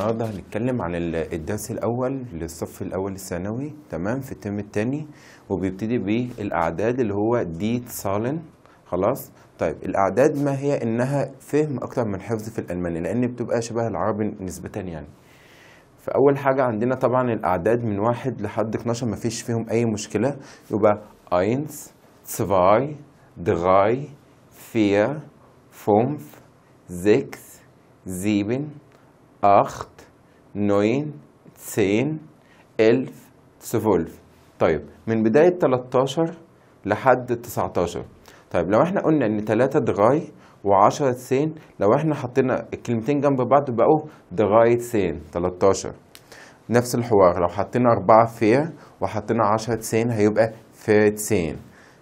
النهارده هنتكلم عن الدرس الاول للصف الاول الثانوي تمام في الترم الثاني وبيبتدي بالاعداد اللي هو دي تصالن خلاص طيب الاعداد ما هي انها فهم اكتر من حفظ في الالماني لان بتبقى شبه العربي نسبه يعني فاول حاجه عندنا طبعا الاعداد من واحد لحد 12 ما فيش فيهم اي مشكله يبقى اينز سفاي دغاي فيا فومف زكس زيبن 8 نوين 9 الف سفولف طيب من بداية 13 لحد 19 طيب لو احنا قلنا ان 3 دغاي و10 سين لو احنا حطينا الكلمتين جنب بعض بقوا دغاية سين 13 نفس الحوار لو حطينا 4 فير وحطينا 10 سين هيبقى فير سين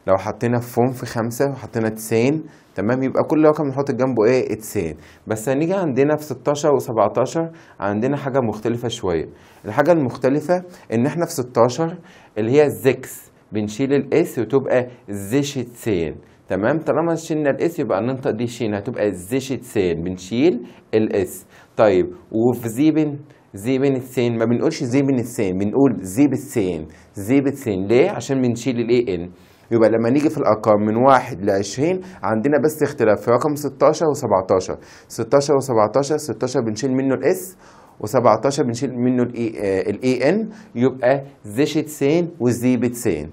لو حطينا في خمسة وحطينا تسين تمام يبقى كل رقم نحط جنبه ايه تسين بس هنيجي عندنا في 16 و 17 عندنا حاجة مختلفة شوية الحاجة المختلفة ان احنا في 16 اللي هي زكس بنشيل الاس وتبقى زيشتسين تمام طالما شلنا الاس يبقى الننطق دي شين هتبقى زيشتسين بنشيل الاس طيب وفي زيبن زيبن السين ما بنقولش زيبن السين بنقول زيب السين زيب السين ليه عشان بنشيل الاي ان يبقى لما نيجي في الأرقام من 1 ل 20 عندنا بس اختلاف في رقم 16 و17 16 و17 16 بنشيل منه الاس و17 بنشيل منه الاي e، ان آه، e يبقى وزي بتسين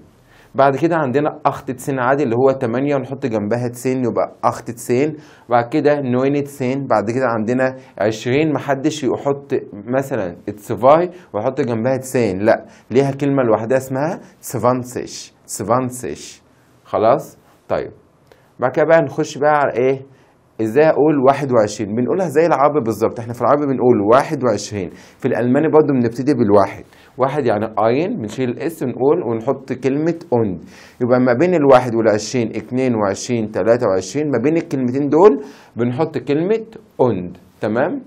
بعد كده عندنا اخت تسين عادي اللي هو 8 ونحط جنبها تسين يبقى اخت تسين بعد كده نوين تسين بعد كده عندنا 20 محدش يحط مثلا اتسفاي ويحط جنبها تسين لا ليها كلمه لوحدها اسمها تسفانسيش سفانسيش خلاص طيب بعد كده بقى نخش بقى على ايه ازاي اقول 21 بنقولها زي العربي بالظبط احنا في العربي بنقول 21 في الالماني برضو بنبتدي بالواحد واحد يعني اين بنشيل الاس نقول ونحط كلمه اوند يبقى ما بين الواحد وال20 22 23 ما بين الكلمتين دول بنحط كلمه اوند تمام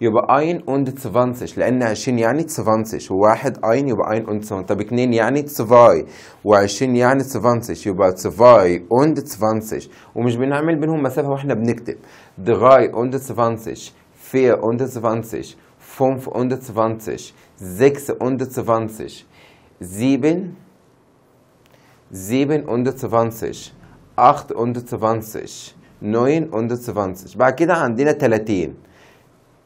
يبقى اين اوند 20 لان 20 يعني 20 وواحد اين يبقى اين اوند 20 طب 2 يعني 2 و20 يعني 20 يبقى 2 اوند 20 ومش بنعمل بينهم مسافه واحنا بنكتب 3 اوند 20 4 اوند 20 5 اوند 20 6 اوند 20 7 7 اوند 20 8 اوند 20 9 اوند 20 بعد كده عندنا 30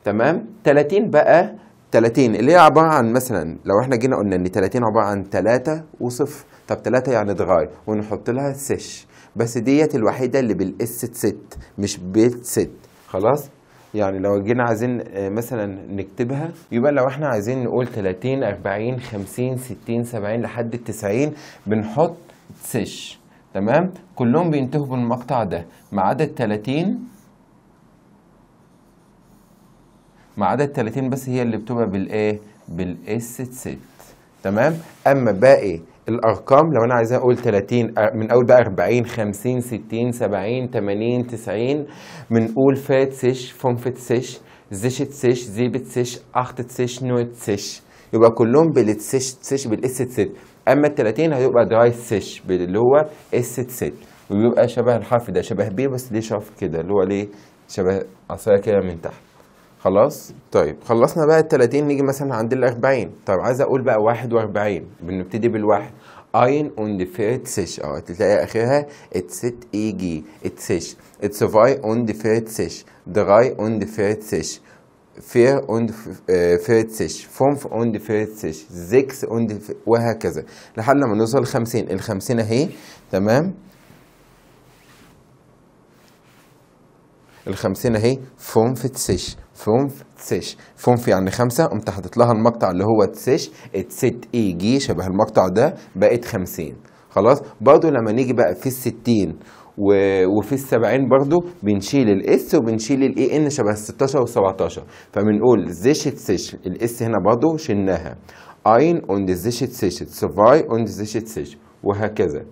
تمام 30 بقى 30 اللي هي عباره عن مثلا لو احنا جينا قلنا ان 30 عباره عن 3 وصفر طب 3 يعني اتغير ونحط لها سش بس ديت الوحيده اللي بالاس ست مش بيت ست خلاص يعني لو جينا عايزين آه، مثلا نكتبها يبقى لو احنا عايزين نقول 30 40 50 60 70 لحد 90 بنحط سش تمام كلهم بينتهوا بالمقطع ده ما عدا ال 30 ما عدا ال 30 بس هي اللي بتبقى بالايه؟ بالاس ست تمام؟ اما باقي الارقام لو انا عايز اقول 30 آه، من اول بقى 40 50 60 70 80 90 بنقول فات سيش فونفت سيش زيشت سيش زيبت سيش اخت سيش نوت سيش يبقى كلهم بالتسش تسش بالاس ست اما ال 30 هيبقى دراي سيش اللي هو اس ست ويبقى شبه الحرف ده شبه بيه بس ليه شرف كده اللي هو ليه شبه عصايه كده من تحت خلاص طيب خلصنا بقى ال 30 نيجي مثلا عند ال 40 طيب عايز اقول بقى 41 بنبتدي بالواحد اين اون ذا فيرت سيش اه تلاقي اخرها ات اي جي اتسيش فاي اون ذا فيرت سيش دراي اون ذا فيرت سيش فير اون فيرت سيش فونف اون ذا فيرت سيش زيكس اون وهكذا لحد لما نوصل 50 ال 50 اهي تمام ال 50 اهي فونف تسيش فونف تسيش فونف يعني خمسة قمت حاطط لها المقطع اللي هو تسيش اتست اي جي شبه المقطع ده بقت خمسين خلاص برضو لما نيجي بقى في الستين و... وفي السبعين برضو بنشيل الاس وبنشيل الاي ان e شبه الستاشر والسبعتاشر فبنقول زيش تسيش الاس هنا برضو شلناها اين اون زيش تسيش سفاي اون زيش تسيش وهكذا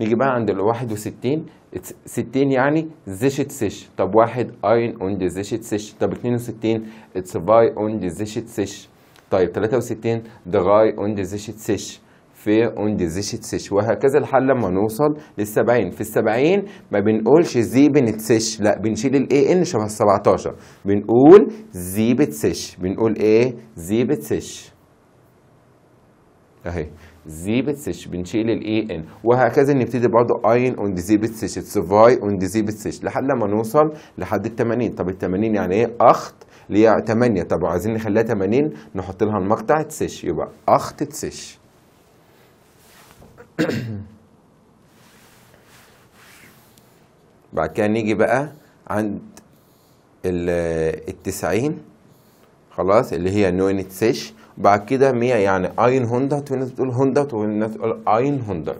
نيجي بقى عند ال 61 60 يعني زيشت سيش طب واحد اين اون دي زيشت سيش طب 62 اتس باي اون دي زيشت سيش طيب 63 دغاي اون دي زيشت سيش في اون دي زيشت سيش وهكذا لحد لما نوصل لل 70 في ال 70 ما بنقولش زي بنتسش لا بنشيل الاي ان شبه ال 17 بنقول زي بتسش بنقول ايه زي بتسش اهي زي بتسش بنشيل الاي ان e وهكذا نبتدي برضه اين اون دي زيبت سيش سيفاي اون دي زيبت لحد لما نوصل لحد ال 80 طب ال 80 يعني ايه اخت اللي هي 8 طب عايزين نخليها 80 نحط لها المقطع تسش يبقى اخت تسش بعد كده نيجي بقى عند ال 90 خلاص اللي هي نون تسش بعد كده 100 يعني اين هندرد والناس بتقول هندرد والناس بتقول اين هندت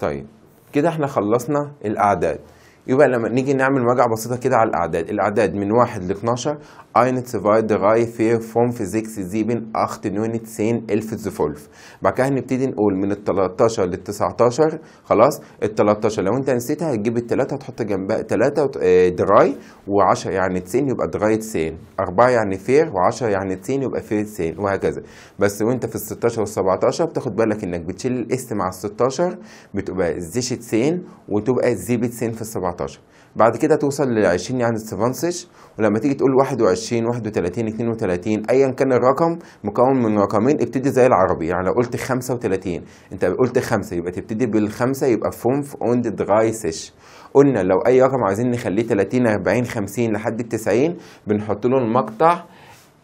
طيب كده احنا خلصنا الاعداد يبقى لما نيجي نعمل مراجعة بسيطة كده على الأعداد الأعداد من 1 ل 12 eine zwei drei vier fünf sechs sieben acht neun zehn الف زفولف بعد كده هنبتدي نقول من ال 13 لل 19 خلاص ال 13 لو انت نسيتها هتجيب ال 3 هتحط جنبها 3 دراي و10 يعني تسين يبقى دراي تسين 4 يعني فير و10 يعني تسين يبقى فير تسين وهكذا بس وانت في ال 16 وال 17 بتاخد بالك انك بتشيل الاس مع ال 16 بتبقى زيش تسين وتبقى زيبت 10 في ال 17 14 بعد كده توصل لل 20 يعني السفانسش ولما تيجي تقول 21 31 32 ايا كان الرقم مكون من رقمين ابتدي زي العربي يعني لو قلت 35 انت قلت 5 يبقى تبتدي بالخمسه يبقى فونف اوند درايسش قلنا لو اي رقم عايزين نخليه 30 40 50 لحد ال 90 بنحط له المقطع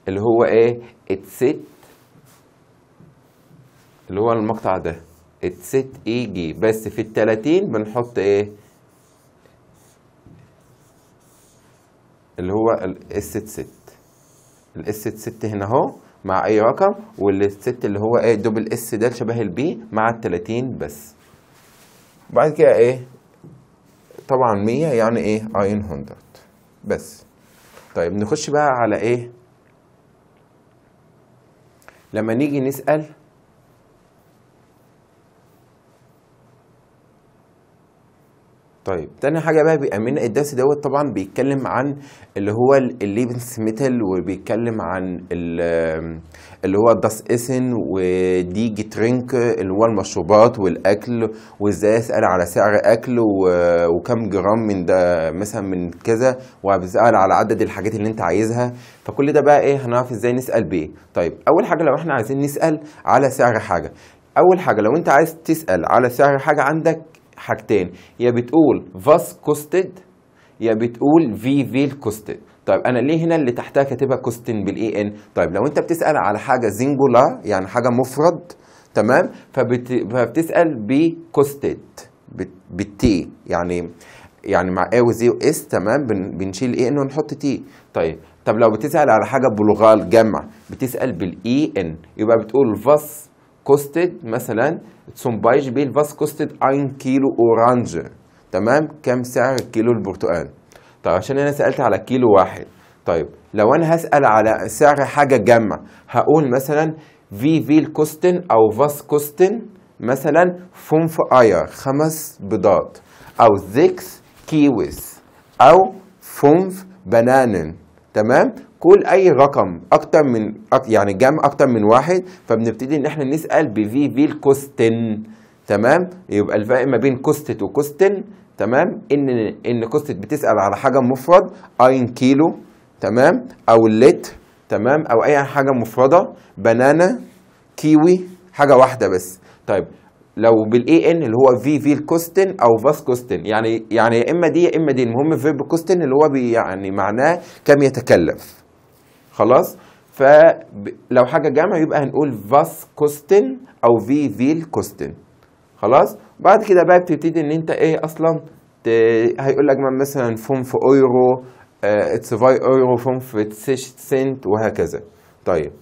اللي هو ايه اتسيت اللي هو المقطع ده اتسيت اي جي بس في ال 30 بنحط ايه اللي هو الاس ست الاس ست هنا اهو مع اي رقم والست اللي هو ايه دبل اس ده شبه البي مع ال 30 بس وبعد كده ايه طبعا 100 يعني ايه اين 100 بس طيب نخش بقى على ايه لما نيجي نسأل طيب تاني حاجه بقى بيأمن الدرس دوت طبعا بيتكلم عن اللي هو الليبنس ميتال وبيتكلم عن اللي هو الداس اسن ودي ترينك اللي هو المشروبات والاكل وازاي اسال على سعر اكل وكم جرام من ده مثلا من كذا وبيسأل على عدد الحاجات اللي انت عايزها فكل ده بقى ايه هنعرف ازاي نسال بيه طيب اول حاجه لو احنا عايزين نسال على سعر حاجه اول حاجه لو انت عايز تسال على سعر حاجه عندك حاجتين يا بتقول فاس كوستد يا بتقول في فيل كوستد طيب انا ليه هنا اللي تحتها كاتبها كوستن بالاي ان طيب لو انت بتسال على حاجه زنجولار يعني حاجه مفرد تمام فبت... فبتسال بكوستد كوستد بالتي يعني يعني مع اي وزي واس تمام بن... بنشيل اي ان ونحط تي طيب طب لو بتسال على حاجه بلغال جمع بتسال بالاي ان يبقى بتقول فاس كوستد مثلا تسومبايج بيل فاس كوستد 1 كيلو اورانج تمام كم سعر كيلو البرتقال طيب عشان انا سالت على كيلو واحد طيب لو انا هسال على سعر حاجه جمع هقول مثلا في فيل كوستن او فاس كوستن مثلا فونف اير خمس بيضات او زيكس كيويز او فونف بنانن تمام كل اي رقم اكتر من يعني جمع اكتر من واحد فبنبتدي ان احنا نسال بفي في الكوستن تمام يبقى الفرق ما بين كوستت وكوستن تمام ان ان كوستت بتسال على حاجه مفرد اين كيلو تمام او اللتر تمام او اي حاجه مفرده بنانا كيوي حاجه واحده بس طيب لو بالاي ان اللي هو في في الكوستن او فاس كوستن يعني يعني يا اما دي يا اما دي المهم فيرب كوستن اللي هو يعني معناه كم يتكلف خلاص فلو حاجه جمع يبقى هنقول فاس كوستن او في فيل كوستن خلاص بعد كده بقى بتبتدي ان انت ايه اصلا هيقول لك مثلا فون في اورو اتس آه، فاي اورو فون في سنت وهكذا طيب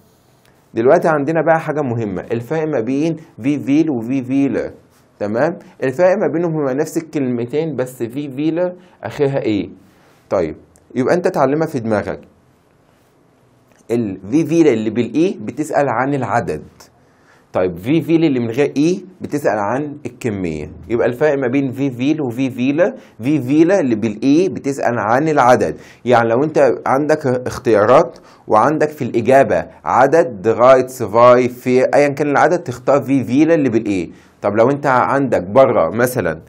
دلوقتي عندنا بقى حاجه مهمه الفرق ما بين في فيل وفي فيلر تمام الفرق ما بينهم هما نفس الكلمتين بس في فيلر اخرها ايه طيب يبقى انت تعلمها في دماغك الفي في اللي بالاي بتسال عن العدد طيب في فيل اللي من غير اي e بتسال عن الكميه يبقى الفرق ما بين في فيل وفي فيلا في فيلا اللي بالاي بتسال عن العدد يعني لو انت عندك اختيارات وعندك في الاجابه عدد رايت سفاي في ايا كان العدد تختار في فيلا اللي بالاي طب لو انت عندك بره مثلا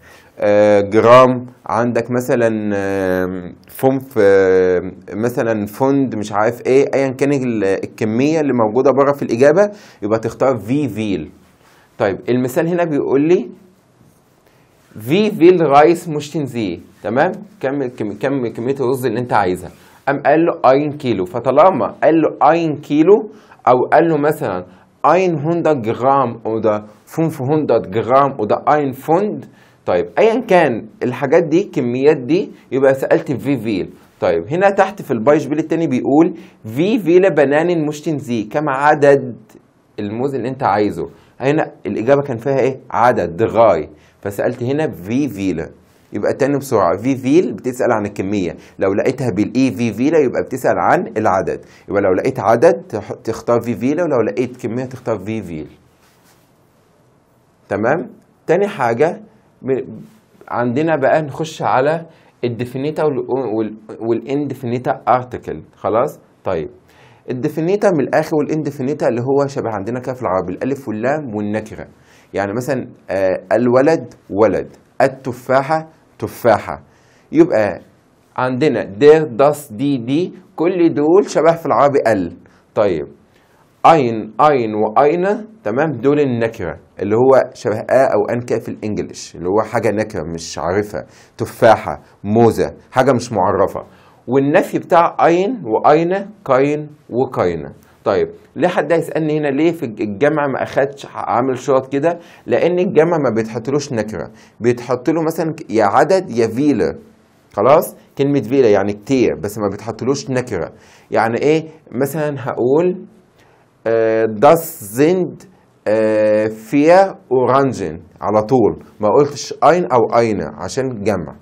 آه، جرام عندك مثلا آه، في آه، مثلا فوند مش عارف ايه ايا كان الكميه اللي موجوده بره في الاجابه يبقى تختار في فيل طيب المثال هنا بيقول لي في فيل رايس مشتنزي تمام كم كم كميه الرز اللي انت عايزها قام قال له اين كيلو فطالما قال له اين كيلو او قال له مثلا اين 100 جرام او ده 500 جرام او ده اين فوند طيب ايا كان الحاجات دي الكميات دي يبقى سالت في فيل طيب هنا تحت في البايش شبيل التاني بيقول في فيلا بنان مشتنزي كم عدد الموز اللي انت عايزه هنا الاجابه كان فيها ايه عدد غاي فسالت هنا في فيلا يبقى تاني بسرعه في فيل بتسال عن الكميه لو لقيتها بالاي في e فيلا يبقى بتسال عن العدد يبقى لو لقيت عدد تختار في فيلا ولو لقيت كميه تختار في فيل تمام تاني حاجه عندنا بقى نخش على الديفينيتا والاندفينيتا ارتكل خلاص طيب الديفينيتا من الاخر والاندفينيتا اللي هو شبه عندنا كده في العربي الالف واللام والنكره يعني مثلا آه، الولد ولد التفاحه تفاحه يبقى عندنا دير داس دي دي كل دول شبه في العربي ال طيب اين اين وأين تمام دول النكره اللي هو شبه ا او ان كده في الانجليش اللي هو حاجه نكره مش عارفها تفاحه موزه حاجه مش معرفه والنفي بتاع اين وأين كاين وكاينه طيب ليه حد هيسالني هنا ليه في الجمع ما اخدش عامل شرط كده لان الجمع ما بيتحطلوش نكره بيتحط له مثلا يا عدد يا فيلا خلاص كلمه فيلا يعني كتير بس ما بيتحطلوش نكره يعني ايه مثلا هقول داس آه، زند آه، فيا اورانجن على طول ما قلتش اين او اين عشان جمع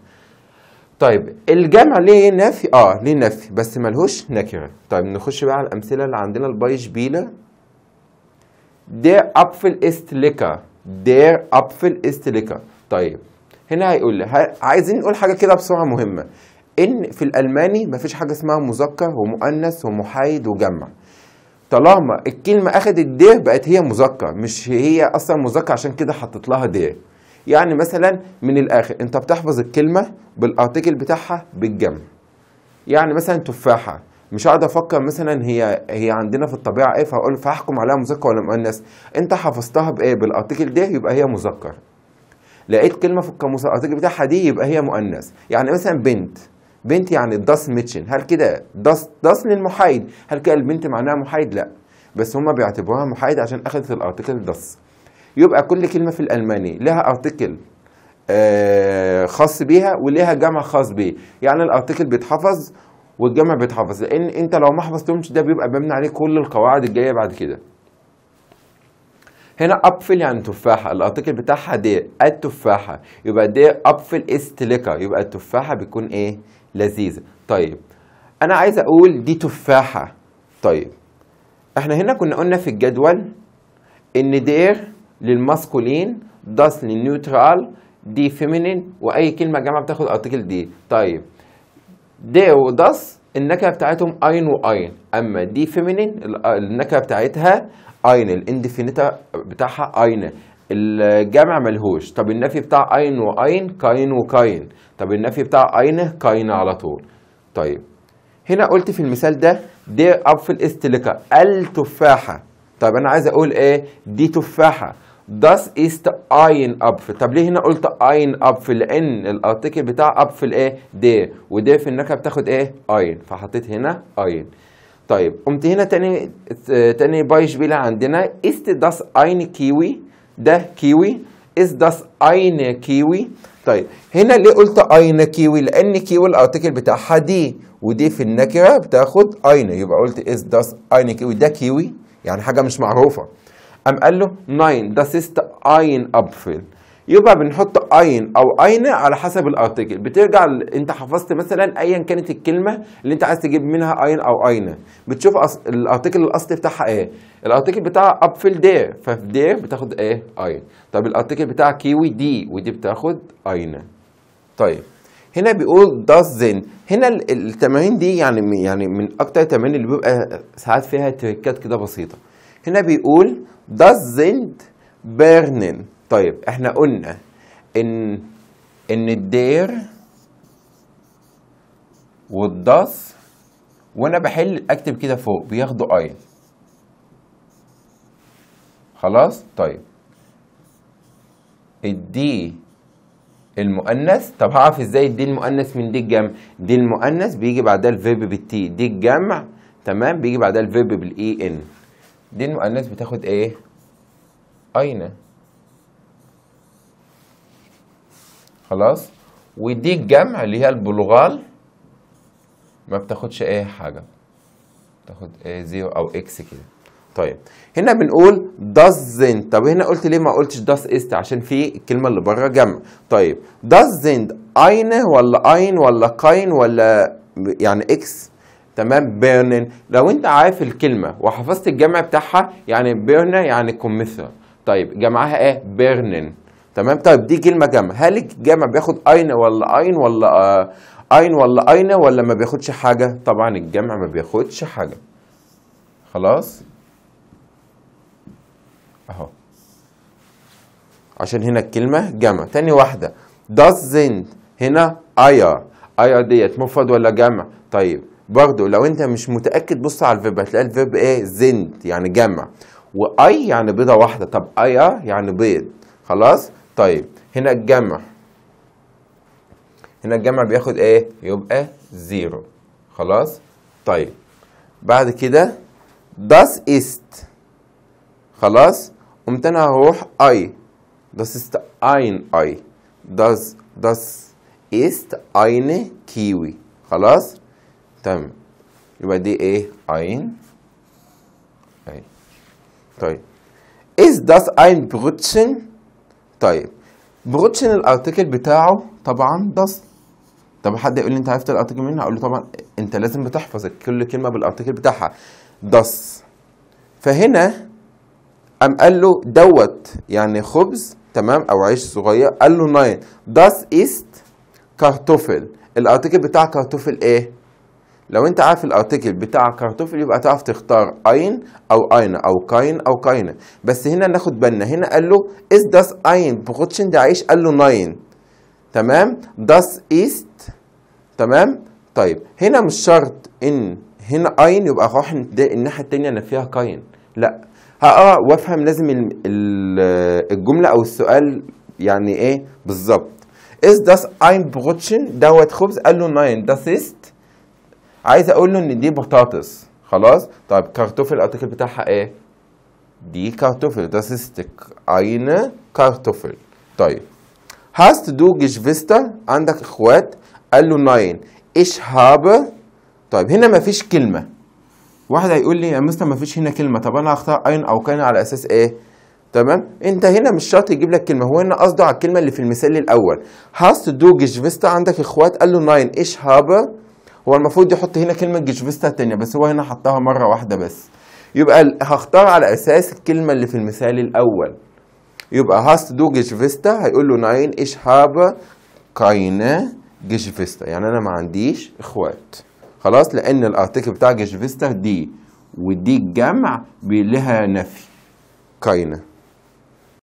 طيب الجمع ليه نفي اه ليه نفي بس ملهوش نكره طيب نخش بقى على الامثله اللي عندنا البايشبيله دير ابفل است ليكا دير ابفل است ليكا طيب هنا هيقول لي عايزين نقول حاجه كده بسرعه مهمه ان في الالماني مفيش حاجه اسمها مذكر ومؤنث ومحايد وجمع طالما الكلمة أخدت د بقت هي مذكر مش هي أصلا مذكر عشان كده حطيت لها د يعني مثلا من الآخر أنت بتحفظ الكلمة بالأرتيكل بتاعها بالجمع يعني مثلا تفاحة مش هقعد افكر مثلا هي هي عندنا في الطبيعه ايه فهقول فهحكم عليها مذكر ولا مؤنث انت حفظتها بايه بالارتيكل ده يبقى هي مذكر لقيت كلمه في القاموس الارتيكل بتاعها دي يبقى هي مؤنث يعني مثلا بنت بنتي يعني داس ميتشن هل كده داس داس للمحايد هل كده البنت معناها محايد لا بس هما بيعتبروها محايد عشان اخذت الارتكل داس يبقى كل كلمه في الالماني لها ارتكل آه، خاص بيها وليها جمع خاص بيه يعني الارتكل بيتحفظ والجمع بيتحفظ لان انت لو ما حفظتهمش ده بيبقى مبني عليه كل القواعد الجايه بعد كده هنا ابفل يعني تفاحه الارتكل بتاعها دي التفاحه يبقى دي ابفل استلكه يبقى التفاحه بيكون ايه لذيذة طيب أنا عايز أقول دي تفاحة طيب احنا هنا كنا قلنا في الجدول إن دير للماسكولين داس للنيوترال دي فيمينين وأي كلمة جامعة بتاخد أرتكل دي طيب دير وداس النكهة بتاعتهم أين وأين أما دي فيمينين النكهة بتاعتها أين الاندفينيتا بتاعها أين الجمع ملهوش طب النفي بتاع اين واين كاين وكاين طب النفي بتاع اينه كاين على طول طيب هنا قلت في المثال ده دي اب في الاستلكا التفاحه طب انا عايز اقول ايه دي تفاحه داس ايست اين اب طب ليه هنا قلت اب في لأن الأرتيكل بتاع اب في الايه دي ودي في النكهة بتاخد إيه اين فحطيت هنا اين طيب قمت هنا تاني تاني بايش بيلا عندنا است داس اين كيوي ده كيوي از داس اين كيوي طيب هنا ليه قلت اين كيوي لان كيوي الارتكل بتاعها دي ودي في النكره بتاخد اين يبقى قلت از داس اين كيوي ده كيوي يعني حاجه مش معروفه قام قال له ناين ده ist اين ابفل يبقى بنحط اين او اين على حسب الارتكل بترجع ل... انت حفظت مثلا ايا كانت الكلمه اللي انت عايز تجيب منها اين او اين بتشوف أص... الارتكل الاصلي بتاعها ايه الارتكل بتاع اب في دير ففي دير بتاخد ايه اين طب الارتكل بتاع كيوي دي ودي بتاخد اين طيب هنا بيقول دازن هنا التمارين دي يعني يعني من اكتر التمارين اللي بيبقى ساعات فيها تريكات كده بسيطه هنا بيقول doesn't burning طيب احنا قلنا ان ان الدير والضاث وانا بحل اكتب كده فوق بياخدوا اي خلاص طيب الدي المؤنث طب هعرف ازاي الدي المؤنث من دي الجمع دي المؤنث بيجي بعدها الفيرب بالتي دي الجمع تمام بيجي بعدها الفيرب بالاي e ان دي المؤنث بتاخد ايه اينه خلاص ودي الجمع اللي هي البلغال ما بتاخدش اي حاجه تاخد اي زيرو او اكس كده طيب هنا بنقول doesn't طب هنا قلت ليه ما قلتش does is عشان في الكلمه اللي بره جمع طيب doesn't اين ولا اين ولا قين ولا يعني اكس تمام بيرنن لو انت عارف الكلمه وحفظت الجمع بتاعها يعني بيرنا يعني كمثر طيب جمعها ايه بيرنن تمام طيب دي كلمه جمع هل الجمع بياخد اين ولا اين ولا آه، اين ولا اين ولا ما بياخدش حاجه طبعا الجمع ما بياخدش حاجه خلاص اهو عشان هنا الكلمه جمع تاني واحده doesn't هنا ايا ايا ديت مفرد ولا جمع طيب برضه لو انت مش متاكد بص على الفيرب هتلاقي الفيرب ايه زند يعني جمع واي يعني بيضه واحده طب ايا يعني بيض خلاص طيب هنا الجمع هنا الجمع بياخد ايه يبقى زيرو خلاص طيب بعد كده داس است خلاص قمت انا هروح اي داس است اين اي داس داس است اين كيوي خلاص تمام يبقى دي ايه اين اي طيب ist داس اين بروتشن طيب بروتشن الارتكل بتاعه طبعا ضص طب حد يقول لي انت عرفت الارتكل منين هقول له طبعا انت لازم بتحفظ كل كلمه بالارتكل بتاعها دس فهنا قام قال له دوت يعني خبز تمام او عيش صغير قال له ناين دس ايست كارتوفل الارتكل بتاع كارتوفل ايه لو انت عارف الارتكل بتاع كارتوفل يبقى تعرف تختار اين او اين او كاين او كاينه بس هنا ناخد بالنا هنا قال له از داس اين بروتشن عيش قال له ناين تمام داس ايست تمام طيب هنا مش شرط ان هنا اين يبقى راح الناحيه الثانيه انا فيها كاين لا هقرا آه، وافهم لازم الجمله او السؤال يعني ايه بالظبط از داس اين بروتشن دوت خبز قال له ناين داس ايست عايز اقول له ان دي بطاطس خلاص طيب كارتوفل الارتكل بتاعها ايه دي كارتوفل ده ist eine كارتوفل طيب hast du Geschwister عندك اخوات قال له nein ich habe طيب هنا مفيش كلمه واحد هيقول لي يا مستر مفيش هنا كلمه طب انا هختار اين او كان على اساس ايه تمام انت هنا مش شرط يجيب لك كلمه هو هنا قصده على الكلمه اللي في المثال الاول hast du Geschwister عندك اخوات قال له nein ich habe هو المفروض يحط هنا كلمة جيشفيستا تانية بس هو هنا حطها مرة واحدة بس يبقى هختار على أساس الكلمة اللي في المثال الأول يبقى هاست دو جيشفيستا هيقول له ناين إيش هاب كاينة جيشفيستا يعني أنا ما عنديش إخوات خلاص لأن الأرتكل بتاع جيشفيستا دي ودي الجمع لها نفي كاينة